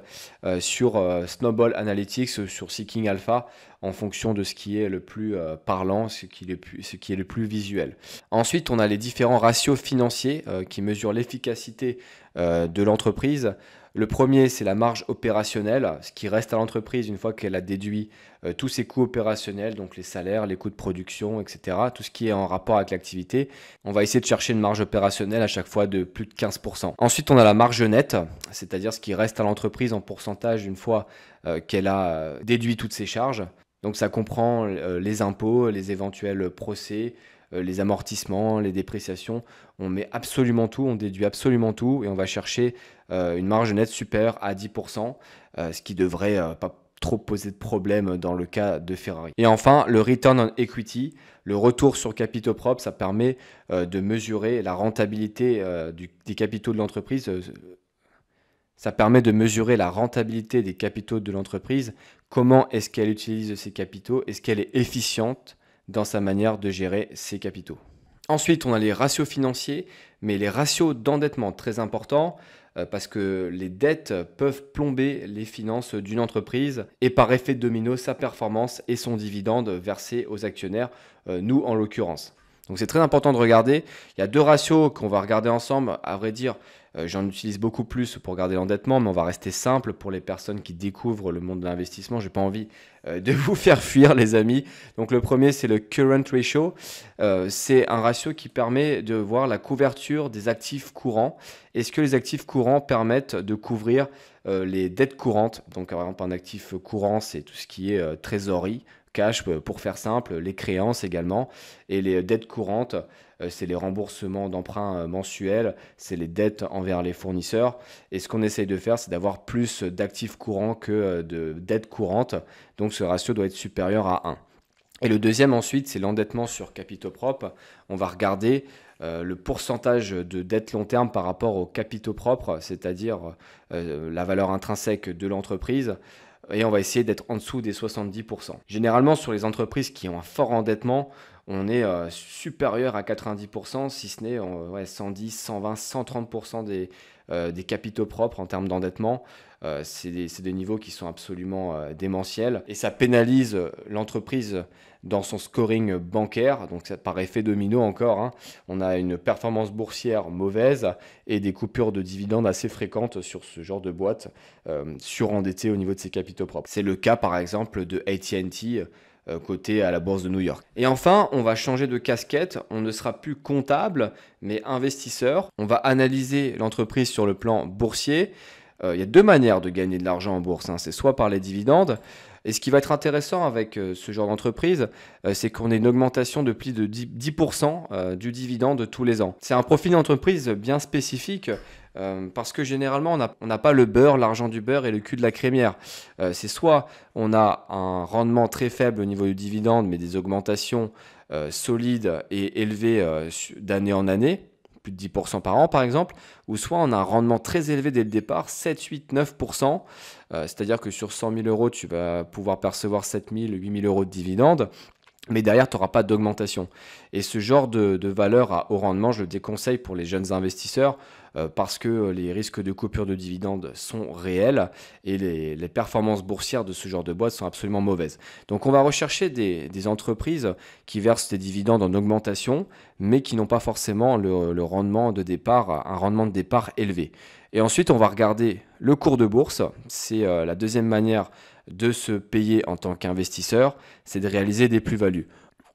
[SPEAKER 1] euh, sur Snowball Analytics, sur Seeking Alpha, en fonction de ce qui est le plus parlant, ce qui, est le plus, ce qui est le plus visuel. Ensuite, on a les différents ratios financiers qui mesurent l'efficacité de l'entreprise. Le premier, c'est la marge opérationnelle, ce qui reste à l'entreprise une fois qu'elle a déduit euh, tous ses coûts opérationnels, donc les salaires, les coûts de production, etc., tout ce qui est en rapport avec l'activité. On va essayer de chercher une marge opérationnelle à chaque fois de plus de 15%. Ensuite, on a la marge nette, c'est-à-dire ce qui reste à l'entreprise en pourcentage une fois euh, qu'elle a euh, déduit toutes ses charges. Donc ça comprend les impôts, les éventuels procès, les amortissements, les dépréciations. On met absolument tout, on déduit absolument tout et on va chercher euh, une marge nette supérieure à 10%, euh, ce qui devrait euh, pas trop poser de problème dans le cas de Ferrari. Et enfin, le return on equity, le retour sur capitaux propres, ça permet de mesurer la rentabilité des capitaux de l'entreprise. ça permet de mesurer la rentabilité des capitaux de l'entreprise, comment est-ce qu'elle utilise ses capitaux, est-ce qu'elle est efficiente dans sa manière de gérer ses capitaux. Ensuite, on a les ratios financiers, mais les ratios d'endettement, très importants. Euh, parce que les dettes peuvent plomber les finances d'une entreprise et par effet de domino sa performance et son dividende versé aux actionnaires, euh, nous en l'occurrence. Donc c'est très important de regarder. Il y a deux ratios qu'on va regarder ensemble. À vrai dire, euh, j'en utilise beaucoup plus pour garder l'endettement, mais on va rester simple pour les personnes qui découvrent le monde de l'investissement. Je n'ai pas envie euh, de vous faire fuir, les amis. Donc le premier, c'est le current ratio. Euh, c'est un ratio qui permet de voir la couverture des actifs courants. Est-ce que les actifs courants permettent de couvrir les dettes courantes Donc par exemple, un actif courant, c'est tout ce qui est trésorerie, cash pour faire simple, les créances également, et les dettes courantes. Euh, c'est les remboursements d'emprunts euh, mensuels, c'est les dettes envers les fournisseurs. Et ce qu'on essaye de faire, c'est d'avoir plus d'actifs courants que euh, de dettes courantes. Donc ce ratio doit être supérieur à 1. Et le deuxième ensuite, c'est l'endettement sur capitaux propres. On va regarder le pourcentage de dettes long terme par rapport aux capitaux propres, c'est-à-dire la valeur intrinsèque de l'entreprise. Et on va essayer d'être en dessous des 70%. Généralement, sur les entreprises qui ont un fort endettement, on est euh, supérieur à 90%, si ce n'est 110, 120, 130% des, capitaux propres en termes d'endettement. Euh, c'est des, des, niveaux qui sont absolument euh, démentiels et ça pénalise l'entreprise dans son scoring bancaire. Donc ça par effet domino encore, hein, on a une performance boursière mauvaise et des coupures de dividendes assez fréquentes sur ce genre de boîte surendettée au niveau de ses capitaux propres. C'est le cas par exemple de AT&T euh, côté à la bourse de New York. Et enfin, on va changer de casquette, on ne sera plus comptable, mais investisseur. On va analyser l'entreprise sur le plan boursier. Euh, il y a deux manières de gagner de l'argent en bourse, hein. c'est soit par les dividendes, et ce qui va être intéressant avec euh, ce genre d'entreprise, euh, c'est qu'on ait une augmentation de plus de 10%, euh, du dividende tous les ans. C'est un profil d'entreprise bien spécifique. parce que généralement, on n'a pas le beurre, l'argent du beurre et le cul de la crémière. c'est soit on a un rendement très faible au niveau du dividende, mais des augmentations solides et élevées d'année en année, plus de 10% par an par exemple, ou soit on a un rendement très élevé dès le départ, 7, 8, 9%, euh, c'est-à-dire que sur 100 000 euros, tu vas pouvoir percevoir 7 000, 8 000 euros de dividendes mais derrière, tu n'auras pas d'augmentation. Et ce genre de, valeur à haut rendement, je le déconseille pour les jeunes investisseurs euh, parce que euh, les risques de coupure de dividendes sont réels et les, performances boursières de ce genre de boîte sont absolument mauvaises. Donc on va rechercher des, entreprises qui versent des dividendes en augmentation, mais qui n'ont pas forcément le, rendement de départ, un rendement de départ élevé. Et ensuite, on va regarder le cours de bourse. C'est euh, la deuxième manière de se payer en tant qu'investisseur, c'est de réaliser des plus-values.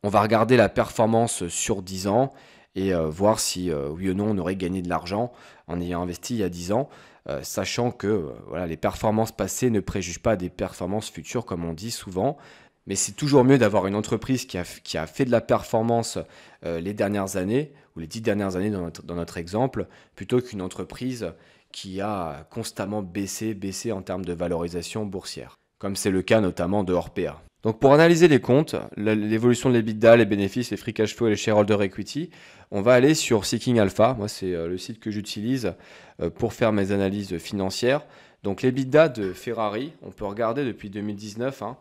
[SPEAKER 1] On va regarder la performance sur 10 ans et euh, voir si euh, oui ou non on aurait gagné de l'argent en ayant investi il y a 10 ans, euh, sachant que voilà, les performances passées ne préjugent pas des performances futures comme on dit souvent. Mais c'est toujours mieux d'avoir une entreprise qui a, fait de la performance les dernières années, ou les dix dernières années dans notre, dans notre exemple, plutôt qu'une entreprise qui a constamment baissé, baissé en termes de valorisation boursière comme c'est le cas notamment de Orpea. Donc pour analyser les comptes, l'évolution de l'EBITDA, les bénéfices, les free cash flow et les shareholder equity, on va aller sur Seeking Alpha. Moi, c'est euh, le site que j'utilise euh, pour faire mes analyses financières. Donc l'EBITDA de Ferrari, on peut regarder depuis 2019. Hein.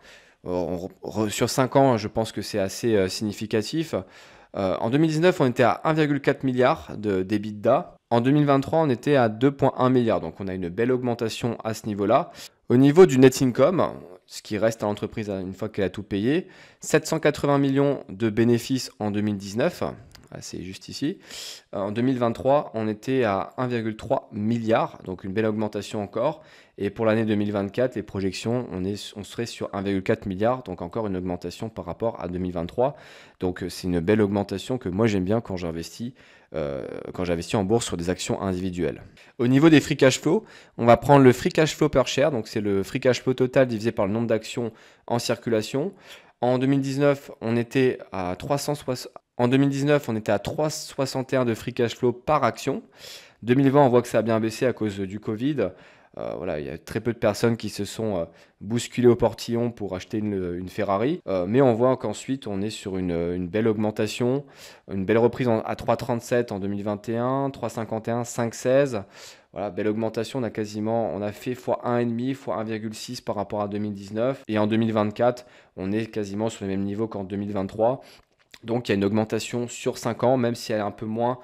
[SPEAKER 1] Euh, sur 5 ans, hein, je pense que c'est assez significatif. en 2019, on était à 1,4 milliard d'EBITDA. En 2023, on était à 2,1 milliards. Donc on a une belle augmentation à ce niveau-là. Au niveau du net income, ce qui reste à l'entreprise une fois qu'elle a tout payé, 780 millions de bénéfices en 2019, ah, c'est juste ici. Euh, en 2023, on était à 1,3 milliard, donc une belle augmentation encore. Et pour l'année 2024, les projections, on, est, on serait sur 1,4 milliard, donc encore une augmentation par rapport à 2023. Donc euh, c'est une belle augmentation que moi j'aime bien quand j'investis euh, quand j'investis en bourse sur des actions individuelles. Au niveau des free cash flow, on va prendre le free cash flow per share, donc c'est le free cash flow total divisé par le nombre d'actions en circulation. En 2019, on était à 360... En 2019, on était à 361 de free cash flow par action. 2020, on voit que ça a bien baissé à cause du Covid. Euh, voilà, il y a très peu de personnes qui se sont euh, bousculées au portillon pour acheter une, euh, Ferrari. mais on voit qu'ensuite, on est sur une, belle augmentation, une belle reprise à 3,37 en 2021, 3,51, 5,16. Voilà, belle augmentation, on a quasiment, on a fait x1,5, x1,6 par rapport à 2019. Et en 2024, on est quasiment sur le même niveau qu'en 2023. Donc il y a une augmentation sur 5 ans, même si elle est un peu moins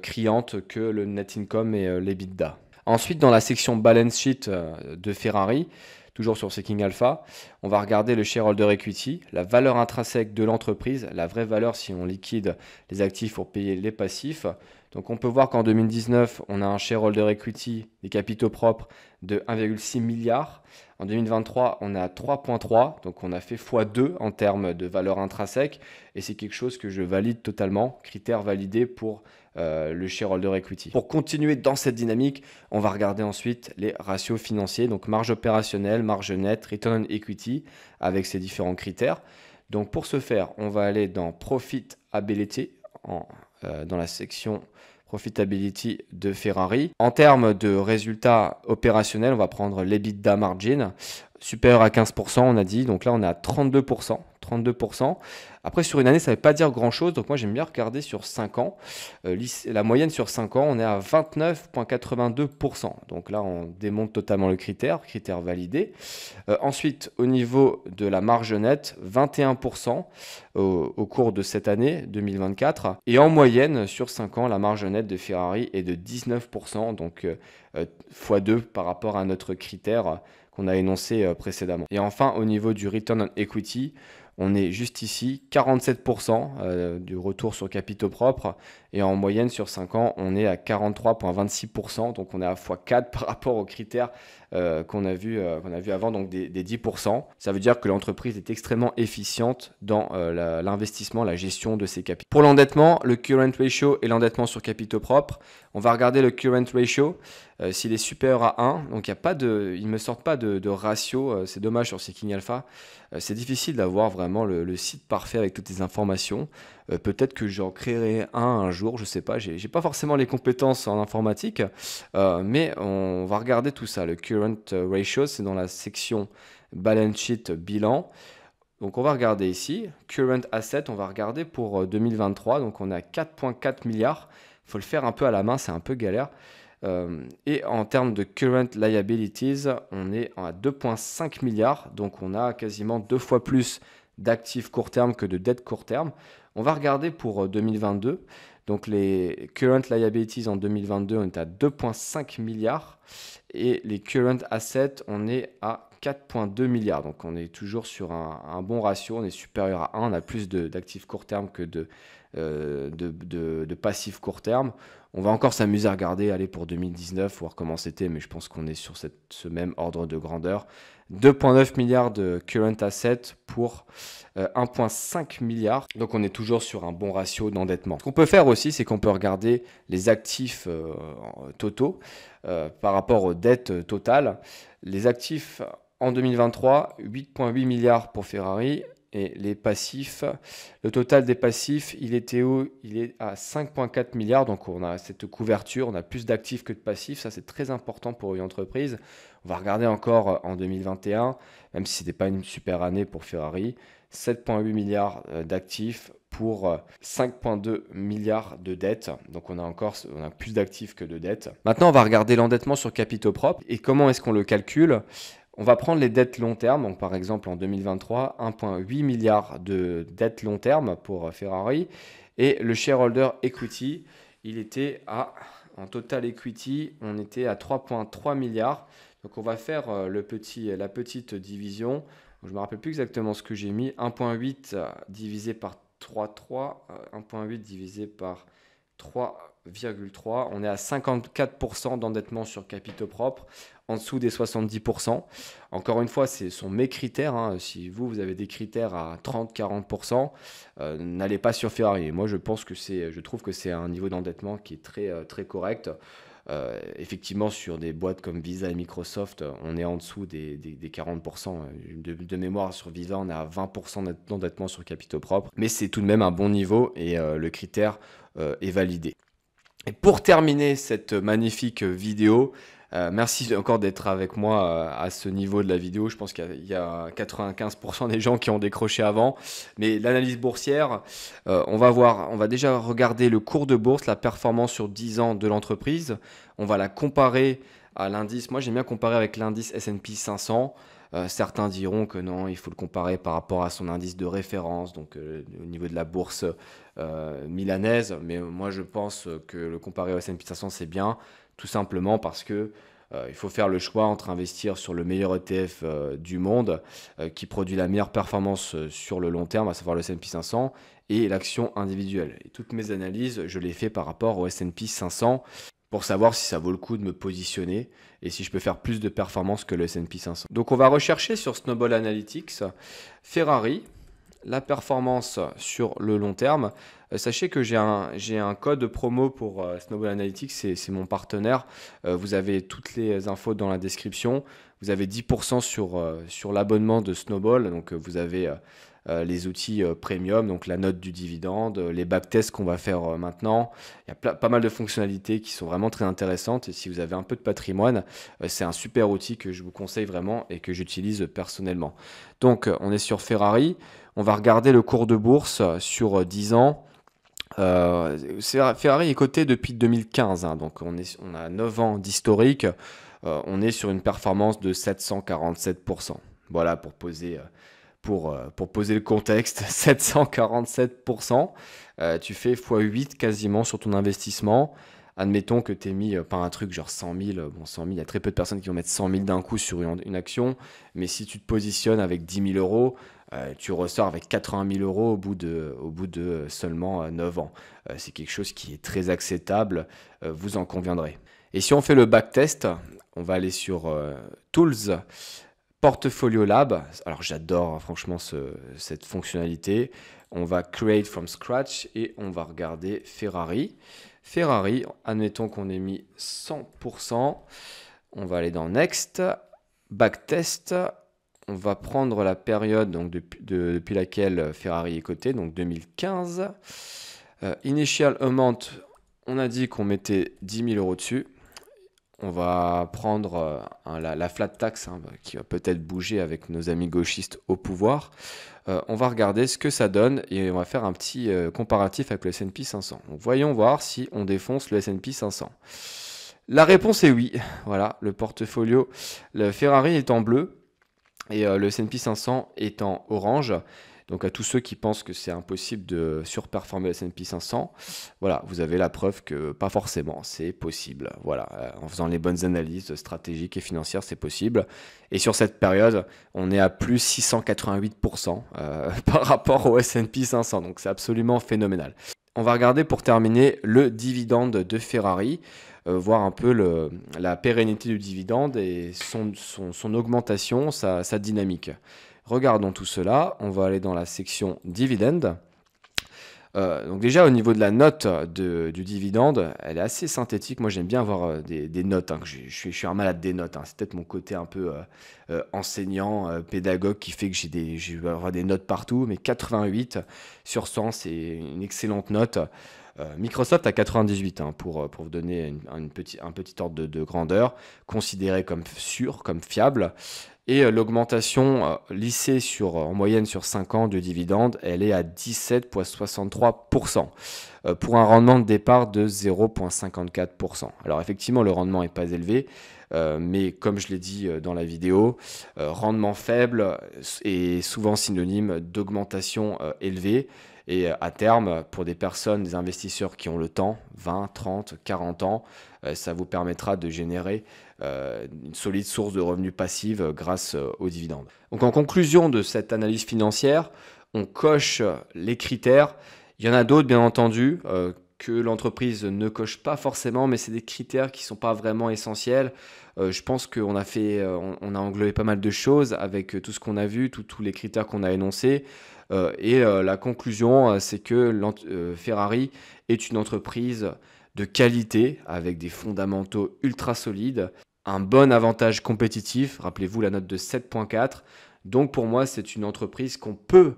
[SPEAKER 1] criante que le net income et les l'EBITDA. Ensuite, dans la section balance sheet euh, de Ferrari, toujours sur Seeking Alpha, on va regarder le shareholder equity, la valeur intrinsèque de l'entreprise, la vraie valeur si on liquide les actifs pour payer les passifs. Donc on peut voir qu'en 2019, on a un shareholder equity des capitaux propres de 1,6 milliard. En 2023, on est à 3,3, donc on a fait x2 en termes de valeur intrinsèque, et c'est quelque chose que je valide totalement, critère validé pour euh, le shareholder equity. Pour continuer dans cette dynamique, on va regarder ensuite les ratios financiers, donc marge opérationnelle, marge nette, return on equity, avec ces différents critères. Donc pour ce faire, on va aller dans profit en, euh, dans la section profitability de Ferrari. En termes de résultats opérationnels, on va prendre l'EBITDA margin supérieur à 15%, on a dit. Donc là, on a 32%. 32%. Après, sur une année, ça ne veut pas dire grand-chose. Donc moi, j'aime bien regarder sur 5 ans. Euh, la moyenne sur 5 ans, on est à 29,82%. Donc là, on démonte totalement le critère, critère validé. Euh, ensuite, au niveau de la marge nette, 21% euh, au, cours de cette année 2024. Et en moyenne, sur 5 ans, la marge nette de Ferrari est de 19%. Donc x2 par rapport à notre critère qu'on a énoncé précédemment. Et enfin, au niveau du return on equity, on est juste ici, 47% euh, du retour sur capitaux propres. Et en moyenne, sur 5 ans, on est à 43,26%. Donc, on est à x4 par rapport aux critères euh, qu'on a, vu, euh, qu'on a vu avant, donc des, 10%. Ça veut dire que l'entreprise est extrêmement efficiente dans euh, l'investissement, la, gestion de ses capitaux. Pour l'endettement, le current ratio et l'endettement sur capitaux propres, on va regarder le current ratio. S'il est supérieur à 1, donc y a pas de, il ne me sortent pas de, ratio, c'est dommage sur ces King Alpha. c'est difficile d'avoir vraiment le, le, site parfait avec toutes les informations. Peut-être que j'en créerai un un jour je sais pas, j'ai pas forcément les compétences en informatique, euh, mais on va regarder tout ça. Le current euh, ratio, c'est dans la section balance sheet bilan. Donc on va regarder ici, current asset, on va regarder pour 2023, euh, donc on a 4,4 milliards. faut le faire un peu à la main, c'est un peu galère. et en termes de current liabilities, on est à 2,5 milliards, donc on a quasiment deux fois plus d'actifs court terme que de dettes court terme. On va regarder pour 2022. Donc les current liabilities en 2022, on est à 2,5 milliards et les current assets, on est à 4,2 milliards. Donc on est toujours sur un, bon ratio, on est supérieur à 1, on a plus d'actifs court terme que de, euh, de, passifs court terme. On va encore s'amuser à regarder, aller pour 2019, voir comment c'était, mais je pense qu'on est sur ce même ordre de grandeur. 2,9 milliards de current assets pour 1,5 euh, milliard. Donc on est toujours sur un bon ratio d'endettement. Ce qu'on peut faire aussi, c'est qu'on peut regarder les actifs euh, totaux par rapport aux dettes totales. Les actifs en 2023, 8,8 milliards pour Ferrari, et les passifs. Le total des passifs, il était où Il est à 5,4 milliards. Donc on a cette couverture, on a plus d'actifs que de passifs. Ça, c'est très important pour une entreprise. On va regarder encore en 2021, même si ce n'était pas une super année pour Ferrari. 7,8 milliards euh, d'actifs pour 5,2 euh, milliards de dettes. Donc on a encore a plus d'actifs que de dettes. Maintenant, on va regarder l'endettement sur capitaux propres et comment est-ce qu'on le calcule on va prendre les dettes long terme. Donc, par exemple, en 2023, 1,8 milliard de dettes long terme pour euh, Ferrari. Et le shareholder equity, il était à, en total equity, on était à 3,3 milliards. Donc, on va faire euh, le petit, euh, la petite division. Je ne me rappelle plus exactement ce que j'ai mis. 1,8 divisé par 3,3. 1,8 divisé par 3, on est à 54% d'endettement sur capitaux propres, en dessous des 70%. Encore une fois, ce sont mes critères. Hein. Si vous, vous avez des critères à 30-40%, euh, n'allez pas sur Ferrari. Moi, je pense que c'est, je trouve que c'est un niveau d'endettement qui est très, euh, très correct. Euh, effectivement, sur des boîtes comme Visa et Microsoft, on est en dessous des, 40%. De, mémoire, sur Visa, on est à 20% d'endettement sur capitaux propres. Mais c'est tout de même un bon niveau et le critère est validé. Et pour terminer cette magnifique vidéo, euh, merci encore d'être avec moi euh, à ce niveau de la vidéo. Je pense qu'il y, a 95% des gens qui ont décroché avant. Mais l'analyse boursière, euh, on va voir, on va déjà regarder le cours de bourse, la performance sur 10 ans de l'entreprise. On va la comparer à l'indice. Moi, j'aime bien comparer avec l'indice S&P 500. Euh, certains diront que non, il faut le comparer par rapport à son indice de référence, donc euh, au niveau de la bourse euh, milanaise. Mais moi, je pense que le comparer au S&P 500, c'est bien, tout simplement parce que il faut faire le choix entre investir sur le meilleur ETF du monde, qui produit la meilleure performance sur le long terme, à savoir le S&P 500, et l'action individuelle. toutes mes analyses, je les fais par rapport au S&P 500 pour savoir si ça vaut le coup de me positionner et si je peux faire plus de performance que le S&P 500. Donc on va rechercher sur Snowball Analytics Ferrari, la performance sur le long terme. Euh, sachez que j'ai un, j'ai un code promo pour euh, Snowball Analytics, c'est, mon partenaire. Euh, vous avez toutes les infos dans la description. Vous avez 10% sur, sur l'abonnement de Snowball, donc vous avez euh, les outils euh, premium, donc la note du dividende, euh, les backtests qu'on va faire maintenant. Il y a pas mal de fonctionnalités qui sont vraiment très intéressantes. Et si vous avez un peu de patrimoine, c'est un super outil que je vous conseille vraiment et que j'utilise personnellement. Donc, on est sur Ferrari. On va regarder le cours de bourse sur 10 ans. Ferrari est coté depuis 2015, hein, donc on, a 9 ans d'historique. on est sur une performance de 747%. Voilà pour poser euh, pour, poser le contexte, 747%. Euh, tu fais x8 quasiment sur ton investissement. Admettons que tu aies mis, euh, par un truc genre 100 000, bon 100 il y a très peu de personnes qui vont mettre 100 000 d'un coup sur une, action, mais si tu te positionnes avec 10 000 euros, tu ressors avec 80 000 euros au au bout de seulement 9 ans. C'est quelque chose qui est très acceptable, vous en conviendrez. Et si on fait le backtest, on va aller sur Tools. Portfolio Lab, alors j'adore hein, franchement cette fonctionnalité. On va create from scratch et on va regarder Ferrari. Ferrari, admettons qu'on ait mis 100%. On va aller dans Next, Backtest. On va prendre la période donc, depuis laquelle Ferrari est coté, donc 2015. Euh, initial amount, on a dit qu'on mettait 10 000 euros dessus on va prendre euh, la, flat tax hein, bah, qui va peut-être bouger avec nos amis gauchistes au pouvoir. Euh, on va regarder ce que ça donne et on va faire un petit euh, comparatif avec le S&P 500. voyons voir si on défonce le S&P 500. La réponse est oui. Voilà, le portfolio, le Ferrari est en bleu et le S&P 500 est en orange. Donc à tous ceux qui pensent que c'est impossible de surperformer le S&P 500, voilà, vous avez la preuve que pas forcément, c'est possible. Voilà, euh, en faisant les bonnes analyses stratégiques et financières, c'est possible. Et sur cette période, on est à plus 688% euh, par rapport au S&P 500, donc c'est absolument phénoménal. On va regarder pour terminer le dividende de Ferrari, euh, voir un peu la pérennité du dividende et son, augmentation, sa dynamique. Regardons tout cela. On va aller dans la section dividendes. Euh, donc déjà au niveau de la note du dividende, elle est assez synthétique. Moi j'aime bien avoir euh, des, notes. Hein, je, suis, suis, un malade des notes. Hein. C'est peut-être mon côté un peu euh, enseignant, pédagogue qui fait que j'ai des, avoir des notes partout. Mais 88 sur 100, c'est une excellente note. Microsoft a 98 hein, pour, pour vous donner une, un petit ordre de, grandeur, considéré comme sûr, comme fiable. Et euh, l'augmentation euh, lissée sur, euh, en moyenne sur 5 ans de dividendes, elle est à 17,63% pour un rendement de départ de 0,54%. Alors effectivement, le rendement n'est pas élevé, mais comme je l'ai dit dans la vidéo, rendement faible est souvent synonyme d'augmentation élevée. Et à terme, pour des personnes, des investisseurs qui ont le temps, 20, 30, 40 ans, ça vous permettra de générer euh, une solide source de revenus passifs euh, grâce euh, aux dividendes. Donc en conclusion de cette analyse financière, on coche les critères. Il y en a d'autres, bien entendu, que l'entreprise ne coche pas forcément, mais c'est des critères qui ne sont pas vraiment essentiels. je pense qu'on a fait, on, a englobé pas mal de choses avec tout ce qu'on a vu, tous les critères qu'on a énoncés. et la conclusion, c'est que Ferrari est une entreprise de qualité avec des fondamentaux ultra solides un bon avantage compétitif, rappelez-vous la note de 7.4. Donc pour moi, c'est une entreprise qu'on peut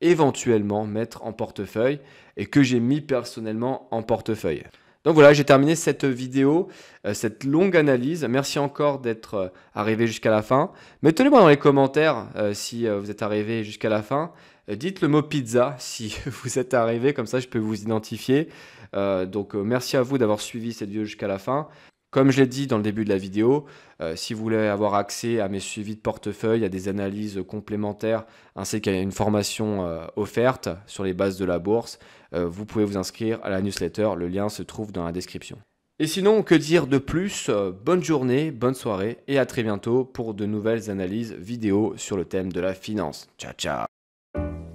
[SPEAKER 1] éventuellement mettre en portefeuille et que j'ai mis personnellement en portefeuille. Donc voilà, j'ai terminé cette vidéo, euh, cette longue analyse. Merci encore d'être euh, arrivé jusqu'à la fin. tenez moi dans les commentaires euh, si vous êtes arrivé jusqu'à la fin. Dites le mot pizza si vous êtes arrivé, comme ça je peux vous identifier. donc merci à vous d'avoir suivi cette vidéo jusqu'à la fin. Comme je l'ai dit dans le début de la vidéo, euh, si vous voulez avoir accès à mes suivis de portefeuille, à des analyses complémentaires, ainsi qu'à une formation euh, offerte sur les bases de la bourse, euh, vous pouvez vous inscrire à la newsletter. Le lien se trouve dans la description. Et sinon, que dire de plus Bonne journée, bonne soirée et à très bientôt pour de nouvelles analyses vidéo sur le thème de la finance. Ciao ciao